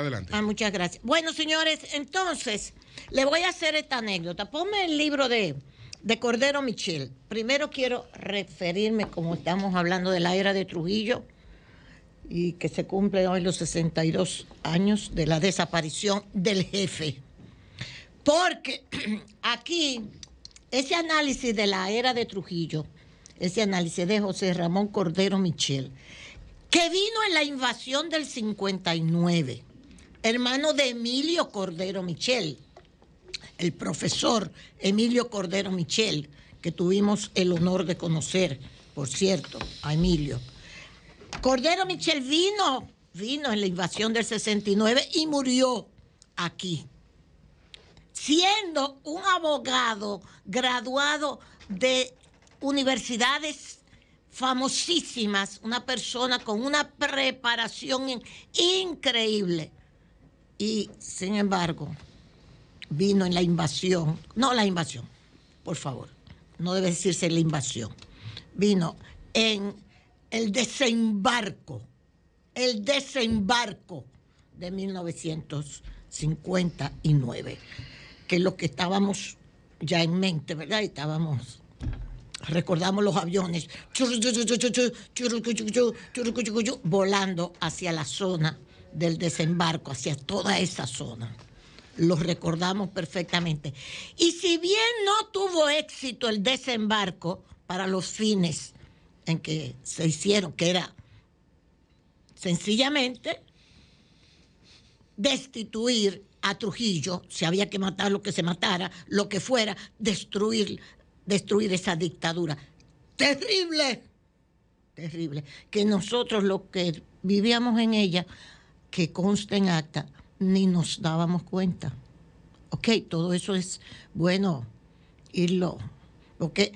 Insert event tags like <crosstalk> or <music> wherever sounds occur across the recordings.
adelante. muchas gracias. Bueno, señores, entonces, le voy a hacer esta anécdota. Ponme el libro de, de Cordero Michel. Primero quiero referirme, como estamos hablando de la era de Trujillo, y que se cumplen hoy los 62 años de la desaparición del jefe. Porque <clears throat> aquí, ese análisis de la era de Trujillo, ese análisis de José Ramón Cordero Michel, que vino en la invasión del 59 hermano de Emilio Cordero Michel, el profesor Emilio Cordero Michel, que tuvimos el honor de conocer, por cierto, a Emilio. Cordero Michel vino, vino en la invasión del 69 y murió aquí, siendo un abogado graduado de universidades famosísimas, una persona con una preparación increíble y sin embargo, vino en la invasión, no la invasión, por favor, no debe decirse la invasión, vino en el desembarco, el desembarco de 1959, que es lo que estábamos ya en mente, ¿verdad? estábamos recordamos los aviones volando hacia la zona del desembarco hacia toda esa zona. Los recordamos perfectamente. Y si bien no tuvo éxito el desembarco para los fines en que se hicieron, que era sencillamente destituir a Trujillo, si había que matar lo que se matara, lo que fuera, destruir, destruir esa dictadura. Terrible, terrible, que nosotros los que vivíamos en ella que consta en acta, ni nos dábamos cuenta. Ok, todo eso es bueno irlo. Porque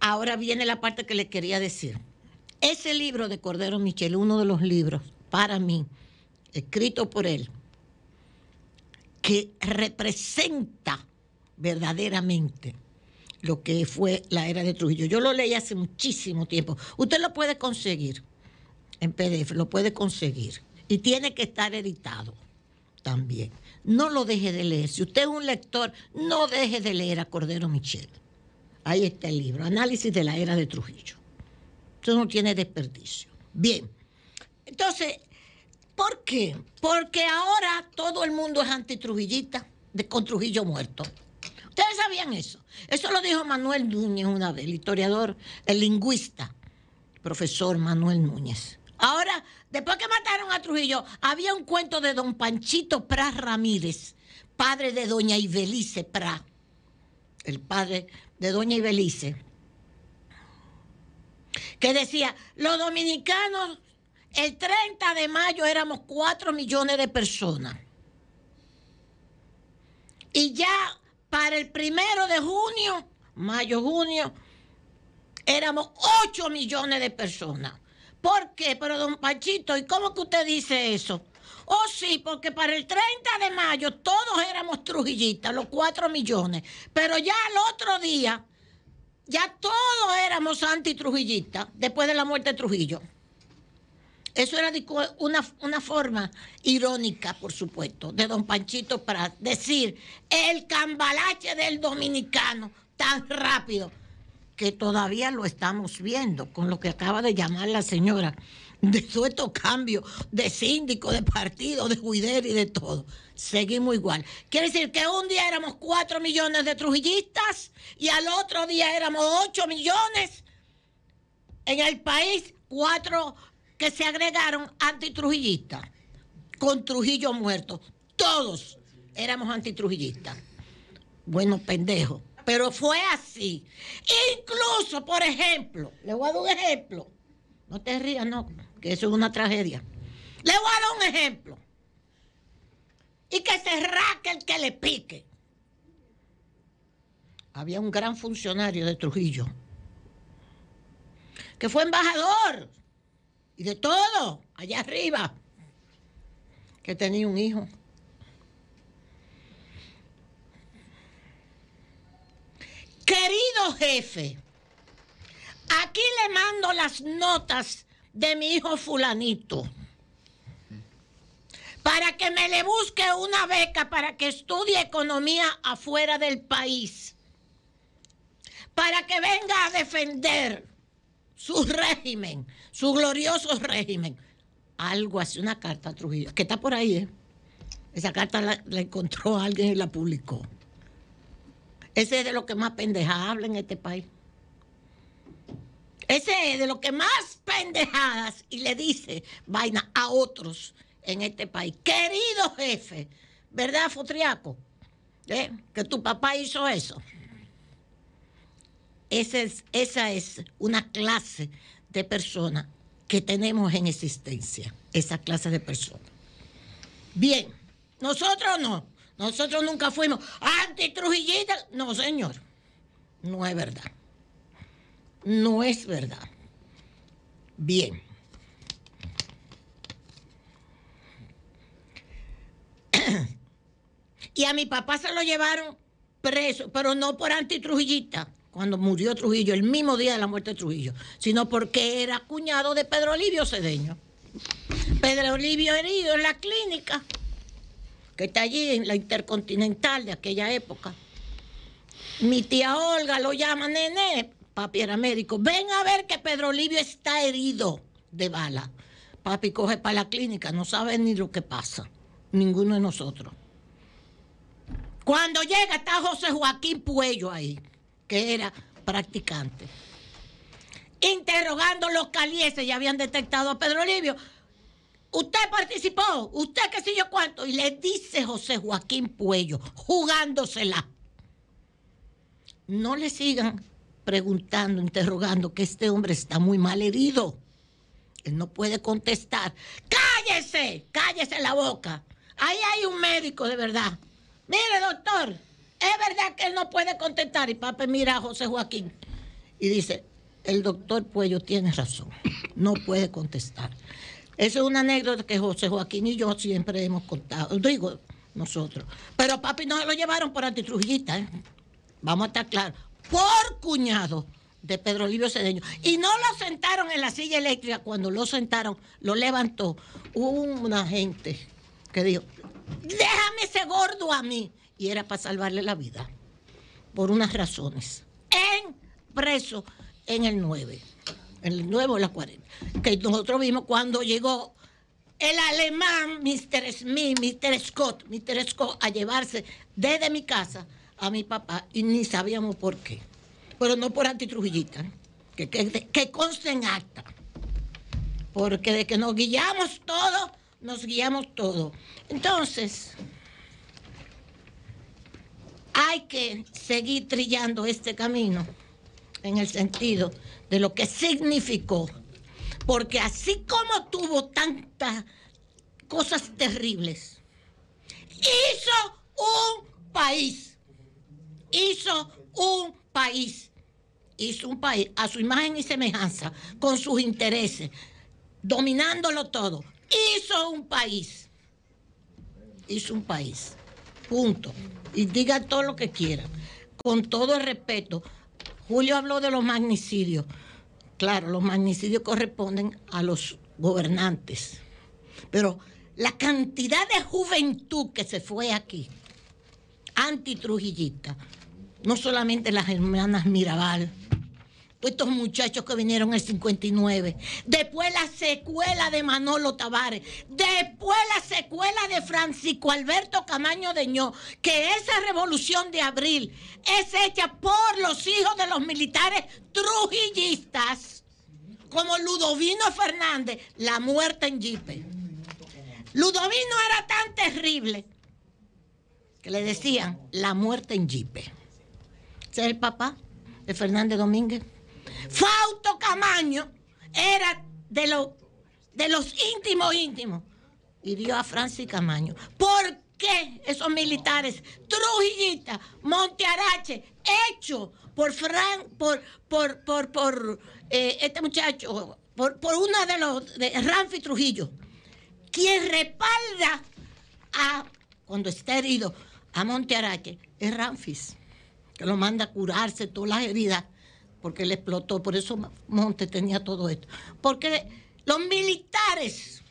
ahora viene la parte que le quería decir. Ese libro de Cordero Michel, uno de los libros para mí, escrito por él, que representa verdaderamente lo que fue la era de Trujillo. Yo lo leí hace muchísimo tiempo. Usted lo puede conseguir en PDF, lo puede conseguir y tiene que estar editado también. No lo deje de leer. Si usted es un lector, no deje de leer a Cordero Michel. Ahí está el libro, Análisis de la Era de Trujillo. Eso no tiene desperdicio. Bien, entonces, ¿por qué? Porque ahora todo el mundo es antitrujillista, de, con Trujillo muerto. Ustedes sabían eso. Eso lo dijo Manuel Núñez una vez, el historiador, el lingüista, profesor Manuel Núñez. Ahora, después que mataron a Trujillo, había un cuento de don Panchito Pras Ramírez, padre de doña Ibelice Pras, el padre de doña Ibelice, que decía, los dominicanos, el 30 de mayo éramos 4 millones de personas. Y ya para el primero de junio, mayo, junio, éramos 8 millones de personas. ¿Por qué? Pero don Panchito, ¿y cómo que usted dice eso? Oh, sí, porque para el 30 de mayo todos éramos trujillistas, los 4 millones. Pero ya al otro día, ya todos éramos anti-trujillistas, después de la muerte de Trujillo. Eso era una, una, forma irónica, por supuesto, de don Panchito para decir el cambalache del dominicano tan rápido que todavía lo estamos viendo con lo que acaba de llamar la señora de sueto cambio de síndico, de partido, de juider y de todo. Seguimos igual. Quiere decir que un día éramos 4 millones de trujillistas y al otro día éramos 8 millones en el país, cuatro que se agregaron antitrujillistas, con Trujillo muerto. Todos éramos antitrujillistas. Bueno, pendejo pero fue así. Incluso, por ejemplo, le voy a dar un ejemplo. No te rías, no, que eso es una tragedia. Le voy a dar un ejemplo. Y que se raque el que le pique. Había un gran funcionario de Trujillo, que fue embajador y de todo, allá arriba, que tenía un hijo jefe, aquí le mando las notas de mi hijo fulanito para que me le busque una beca para que estudie economía afuera del país, para que venga a defender su régimen, su glorioso régimen. Algo así, una carta Trujillo, que está por ahí, ¿eh? Esa carta la encontró alguien y la publicó. Ese es de lo que más pendeja habla en este país. Ese es de lo que más pendejadas y le dice vaina a otros en este país. Querido jefe, ¿verdad, Futriaco? ¿Eh? Que tu papá hizo eso. es, esa es una clase de personas que tenemos en existencia, esa clase de personas. Bien, nosotros no. Nosotros nunca fuimos Trujillita... No, señor. No es verdad. No es verdad. Bien. Y a mi papá se lo llevaron preso, pero no por anti Trujillita... cuando murió Trujillo, el mismo día de la muerte de Trujillo, sino porque era cuñado de Pedro Olivio Cedeño. Pedro Olivio herido en la clínica que está allí en la Intercontinental de aquella época. Mi tía Olga lo llama Nene, papi era médico, ven a ver que Pedro Livio está herido de bala. Papi coge para la clínica, no sabe ni lo que pasa, ninguno de nosotros. Cuando llega está José Joaquín Puello ahí, que era practicante. Interrogando los calieses, ya habían detectado a Pedro Livio usted participó, usted qué sé yo cuánto, y le dice José Joaquín Puello, jugándosela. No le sigan preguntando, interrogando, que este hombre está muy mal herido. Él no puede contestar. ¡Cállese! ¡Cállese la boca! Ahí hay un médico de verdad. Mire, doctor, es verdad que él no puede contestar. Y papi mira a José Joaquín y dice, el doctor Puello tiene razón, no puede contestar. Esa es una anécdota que José Joaquín y yo siempre hemos contado. Digo, nosotros. Pero papi no lo llevaron por antitrujillista, ¿eh? Vamos a estar claros. Por cuñado de Pedro Livio Cedeño. Y no lo sentaron en la silla eléctrica. Cuando lo sentaron, lo levantó. una gente que dijo, déjame ese gordo a mí. Y era para salvarle la vida. Por unas razones. En preso en el 9 el nuevo, la 40, que nosotros vimos cuando llegó el alemán Mr. Smith, Mr. Scott, Mr. Scott a llevarse desde mi casa a mi papá y ni sabíamos por qué. Pero no por antitrujillita, que, que, que conste en acta. Porque de que nos guiamos todo... nos guiamos todo... Entonces, hay que seguir trillando este camino en el sentido de lo que significó. Porque así como tuvo tantas cosas terribles, hizo un país. Hizo un país. Hizo un país a su imagen y semejanza, con sus intereses, dominándolo todo. Hizo un país. Hizo un país. Punto. Y diga todo lo que quiera. Con todo el respeto. Julio habló de los magnicidios. Claro, los magnicidios corresponden a los gobernantes, pero la cantidad de juventud que se fue aquí, anti antitrujillista, no solamente las hermanas Mirabal, pues estos muchachos que vinieron en el 59. Después la secuela de Manolo Tavares. Después la secuela de Francisco Alberto Camaño de Ño. Que esa revolución de abril es hecha por los hijos de los militares trujillistas. Como Ludovino Fernández, la muerte en Yipe. Ludovino era tan terrible que le decían la muerte en Yipe. Ese es el papá de Fernández Domínguez. Fausto Camaño era de, de los íntimos íntimos y dio a Francis Camaño. ¿Por qué esos militares, Trujillita, Montearache, hecho por Fran, por, por, por, eh, este muchacho, por, por uno de los, de Trujillo, quien respalda a, cuando está herido, a Montearache, es Ramfis, que lo manda a curarse todas las heridas porque él explotó, por eso Monte tenía todo esto. Porque los militares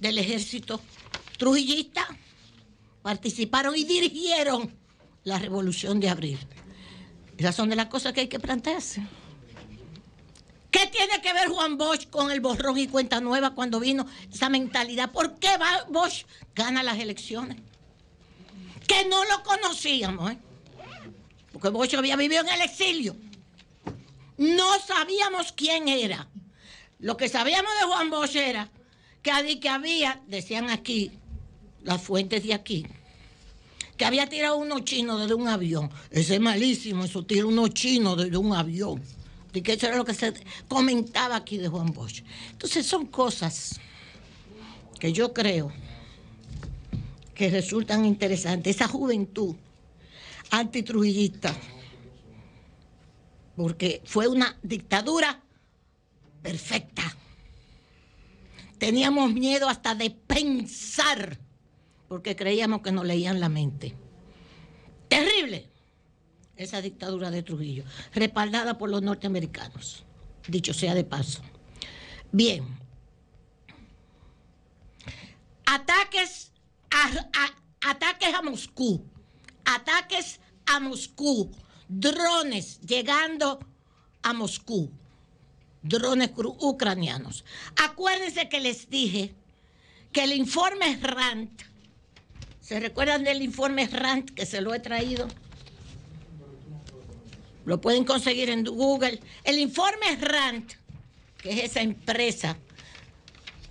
del ejército trujillista participaron y dirigieron la revolución de abril. Esas son de las cosas que hay que plantearse. ¿Qué tiene que ver Juan Bosch con el borrón y cuenta nueva cuando vino esa mentalidad? ¿Por qué Bosch gana las elecciones? Que no lo conocíamos, ¿eh? porque Bosch había vivido en el exilio. No sabíamos quién era. Lo que sabíamos de Juan Bosch era que, había, decían aquí, las fuentes de aquí, que había tirado unos chinos desde un avión. Ese es malísimo, eso tira unos chinos desde un avión. Y que eso era lo que se comentaba aquí de Juan Bosch. Entonces son cosas que yo creo que resultan interesantes. Esa juventud antitrujillista porque fue una dictadura perfecta. Teníamos miedo hasta de pensar, porque creíamos que nos leían la mente. Terrible esa dictadura de Trujillo, respaldada por los norteamericanos, dicho sea de paso. Bien, ataques a, ataques a Moscú, ataques a Moscú, drones llegando a Moscú, drones ucranianos. Acuérdense que les dije que el informe RAND, ¿se recuerdan del informe RAND que se lo he traído? Lo pueden conseguir en Google. El informe RAND, que es esa empresa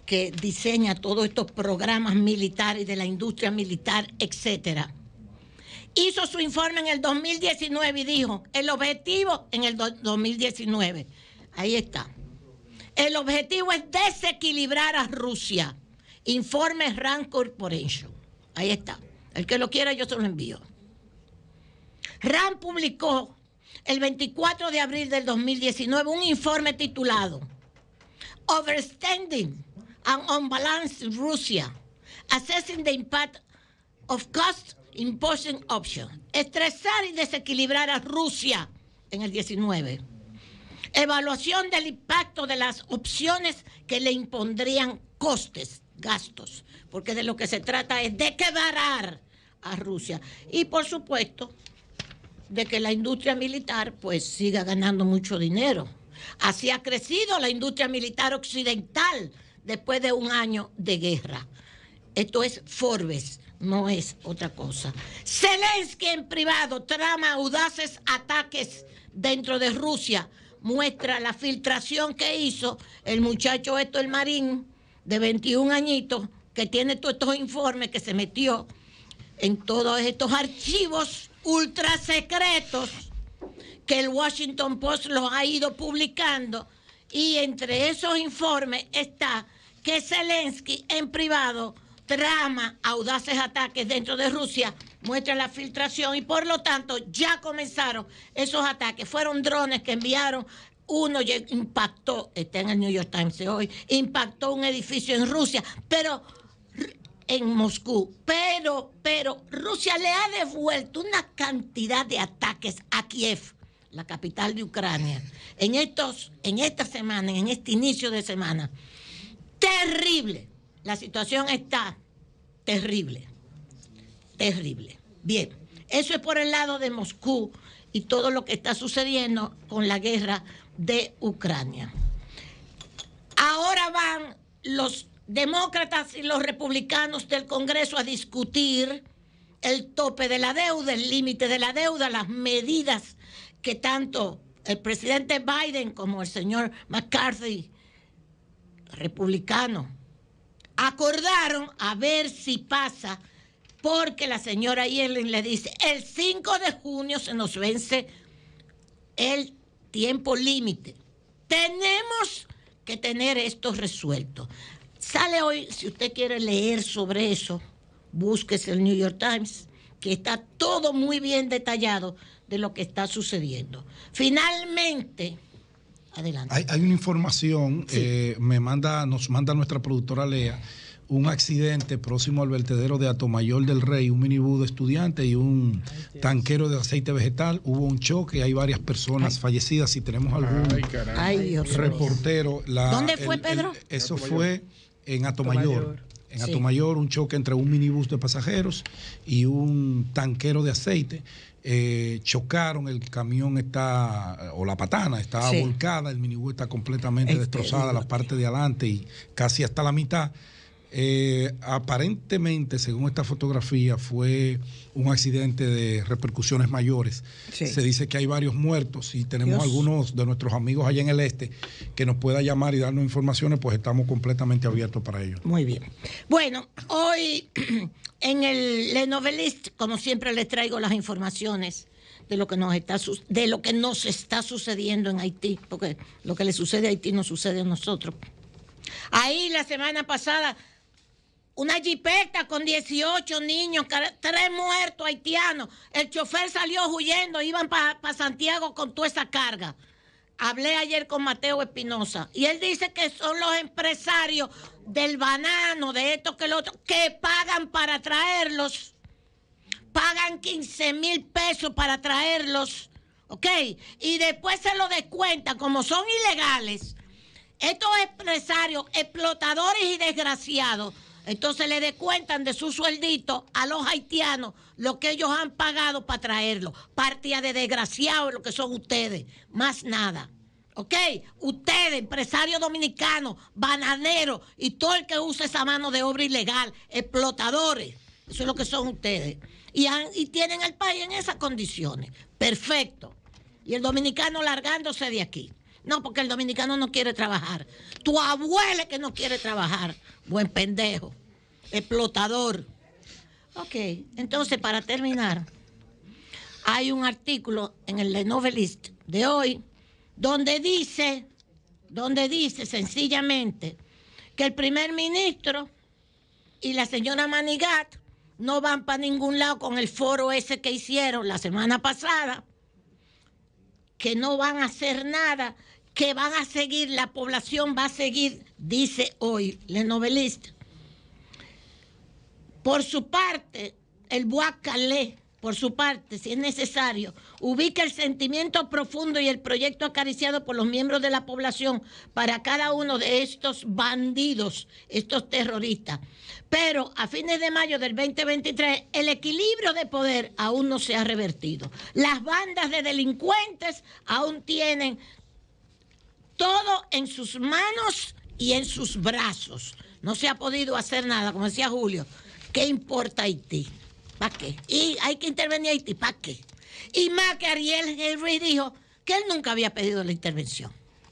que diseña todos estos programas militares de la industria militar, etcétera hizo su informe en el 2019 y dijo, el objetivo en el 2019, ahí está, el objetivo es desequilibrar a Rusia. Informe RAND Corporation. Ahí está. El que lo quiera yo se lo envío. RAND publicó el 24 de abril del 2019 un informe titulado Overstanding and Unbalanced Russia, Assessing the Impact of Costs. Imposing Option. Estresar y desequilibrar a Rusia en el 19. Evaluación del impacto de las opciones que le impondrían costes, gastos, porque de lo que se trata es de quebrar a Rusia. Y por supuesto, de que la industria militar pues siga ganando mucho dinero. Así ha crecido la industria militar occidental después de un año de guerra. Esto es Forbes no es otra cosa. Zelensky en privado trama audaces ataques dentro de Rusia. Muestra la filtración que hizo el muchacho esto, el marín, de 21 añitos, que tiene todos estos informes que se metió en todos estos archivos ultra secretos que el Washington Post los ha ido publicando. Y entre esos informes está que Zelensky en privado trama audaces ataques dentro de Rusia, muestra la filtración y por lo tanto ya comenzaron esos ataques. Fueron drones que enviaron uno impactó, está en el New York Times hoy, impactó un edificio en Rusia, pero en Moscú, pero, pero Rusia le ha devuelto una cantidad de ataques a Kiev, la capital de Ucrania, en estos, en esta semana, en este inicio de semana, terrible la situación está terrible, terrible. Bien, eso es por el lado de Moscú y todo lo que está sucediendo con la guerra de Ucrania. Ahora van los demócratas y los republicanos del Congreso a discutir el tope de la deuda, el límite de la deuda, las medidas que tanto el presidente Biden como el señor McCarthy, republicano, acordaron a ver si pasa, porque la señora Yellen le dice, el 5 de junio se nos vence el tiempo límite. Tenemos que tener esto resuelto. Sale hoy, si usted quiere leer sobre eso, búsquese el New York Times, que está todo muy bien detallado de lo que está sucediendo. Finalmente, hay, una información, eh, me manda, nos manda nuestra productora Lea, un accidente próximo al vertedero de Atomayor del Rey, un minibús de estudiantes y un tanquero de aceite vegetal. Hubo un choque, hay varias personas fallecidas. Si tenemos algún reportero. La, ¿Dónde fue, Pedro? eso fue en Atomayor en Atomayor, un choque entre un minibús de pasajeros y un tanquero de aceite. Eh, chocaron, el camión está, o la patana está volcada, el minibús está completamente este, destrozada, la parte eh. de adelante y casi hasta la mitad. Eh, aparentemente, según esta fotografía, fue un accidente de repercusiones mayores. Se dice que hay varios muertos y tenemos algunos de nuestros amigos allá en el este que nos pueda llamar y darnos informaciones, pues estamos completamente abiertos para ello. Muy bien. Bueno, hoy <clears throat> en el Le Novelist, como siempre, les traigo las informaciones de lo que nos está de lo que nos está sucediendo en Haití, porque lo que le sucede a Haití no sucede a nosotros. Ahí la semana pasada una jipeta con 18 niños, tres muertos haitianos. El chofer salió huyendo, iban para Santiago con toda esa carga. Hablé ayer con Mateo Espinosa y él dice que son los empresarios del banano, de esto que lo otro, que pagan para traerlos. Pagan 15 mil pesos para traerlos, ¿ok? Y después se lo descuentan, como son ilegales. Estos empresarios explotadores y desgraciados entonces le descuentan de su sueldito a los haitianos lo que ellos han pagado para traerlo. Partida de desgraciados lo que son ustedes. Más nada. ¿Ok? Ustedes, empresarios dominicanos, bananeros y todo el que usa esa mano de obra ilegal, explotadores. Eso es lo que son ustedes. Y, y tienen el país en esas condiciones. Perfecto. Y el dominicano largándose de aquí. No, porque el dominicano no quiere trabajar. Tu abuela que no quiere trabajar. Buen pendejo. Explotador. Ok, entonces para terminar, hay un artículo en el Le Novelist de hoy donde dice, donde dice sencillamente que el primer ministro y la señora Manigat no van para ningún lado con el foro ese que hicieron la semana pasada que no van a hacer nada, que van a seguir, la población va a seguir, dice hoy el novelista. Por su parte, el Buacalé, por su parte, si es necesario, ubica el sentimiento profundo y el proyecto acariciado por los miembros de la población para cada uno de estos bandidos, estos terroristas. Pero a fines de mayo del 2023, el equilibrio de poder aún no se ha revertido. Las bandas de delincuentes aún tienen todo en sus manos y en sus brazos. No se ha podido hacer nada, como decía Julio. ¿Qué importa Haití? ¿Para qué? Y hay que intervenir Haití, ¿para qué? Y más que Ariel Henry dijo que él nunca había pedido la intervención.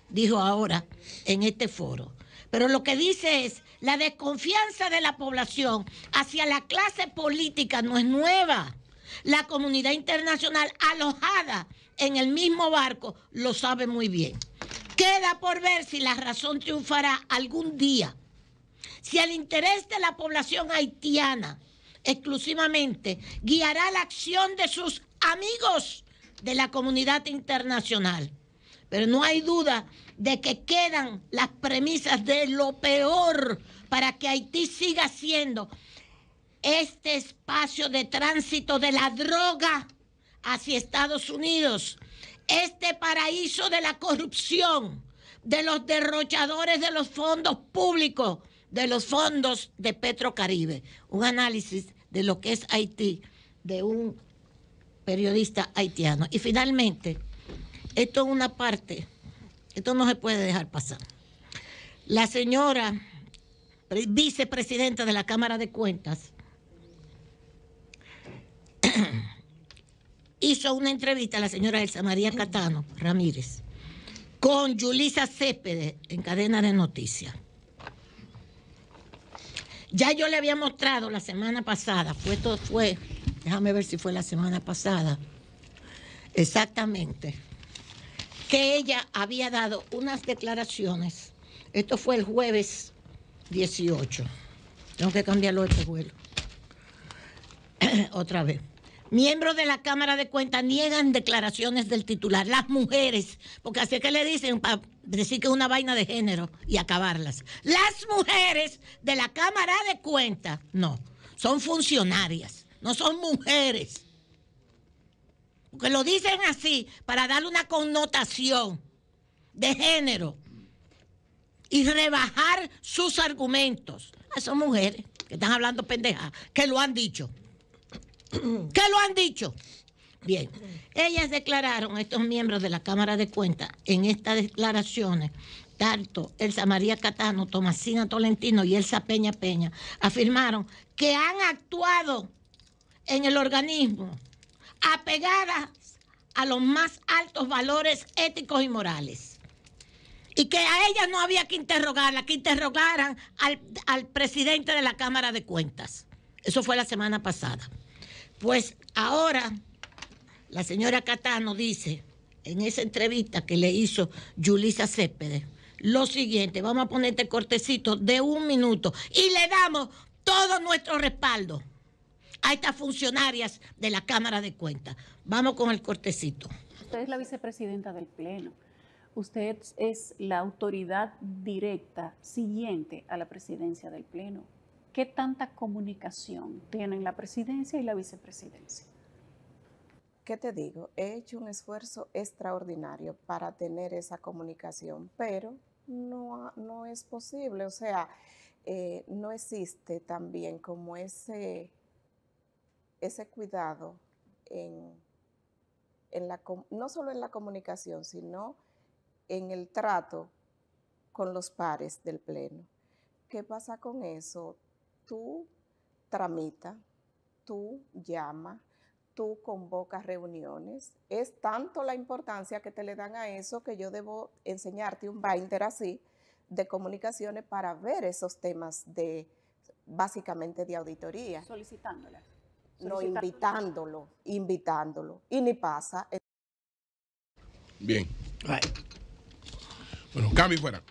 Dijo ahora en este foro. Pero lo que dice es, la desconfianza de la población hacia la clase política no es nueva. La comunidad internacional alojada en el mismo barco lo sabe muy bien. Queda por ver si la razón triunfará algún día. Si el interés de la población haitiana exclusivamente guiará la acción de sus amigos de la comunidad internacional. Pero no hay duda de que quedan las premisas de lo peor para que Haití siga siendo este espacio de tránsito de la droga hacia Estados Unidos, este paraíso de la corrupción, de los derrochadores de los fondos públicos, de los fondos de Caribe, un análisis de lo que es Haití de un periodista haitiano. Y finalmente, esto es una parte, esto no se puede dejar pasar. La señora vicepresidenta de la Cámara de Cuentas <clears throat> hizo una entrevista a la señora Elsa María Catano Ramírez con Yulisa Céspedes en cadena de noticias. Ya yo le había mostrado la semana pasada, fue todo, fue, déjame ver si fue la semana pasada, exactamente, que ella había dado unas declaraciones. Esto fue el jueves 18. Tengo que cambiarlo este vuelo. <clears throat> Otra vez. Miembros de la Cámara de Cuentas niegan declaraciones del titular, las mujeres, porque así es que le dicen para decir que es una vaina de género y acabarlas. Las mujeres de la Cámara de Cuentas, no, son funcionarias, no son mujeres. Porque lo dicen así para darle una connotación de género y rebajar sus argumentos. Ah, son mujeres que están hablando pendejas, que lo han dicho. <clears throat> ¿Qué lo han dicho? Bien, ellas declararon, estos miembros de la Cámara de Cuentas, en estas declaraciones, tanto Elsa María Catano, Tomasina Tolentino y Elsa Peña Peña, afirmaron que han actuado en el organismo apegadas a los más altos valores éticos y morales. Y que a ellas no había que interrogarla, que interrogaran al, al presidente de la Cámara de Cuentas. Eso fue la semana pasada. Pues ahora la señora Catano dice en esa entrevista que le hizo Julisa Céspedes lo siguiente, vamos a ponerte este cortecito de un minuto y le damos todo nuestro respaldo a estas funcionarias de la Cámara de Cuentas. Vamos con el cortecito. Usted es la vicepresidenta del Pleno. Usted es la autoridad directa siguiente a la presidencia del Pleno. ¿Qué tanta comunicación tienen la presidencia y la vicepresidencia? ¿Qué te digo? He hecho un esfuerzo extraordinario para tener esa comunicación, pero no, no es posible. O sea, eh, no existe también como ese, ese cuidado en, la, no solo en la comunicación, sino en el trato con los pares del Pleno. ¿Qué pasa con eso? tú tramitas, tú llamas, tú convocas reuniones. Es tanto la importancia que te le dan a eso que yo debo enseñarte un binder así de comunicaciones para ver esos temas de básicamente de auditoría. Solicitándola. No, invitándolo, invitándolo. Y ni pasa. Bien. Bueno, cambio fuera.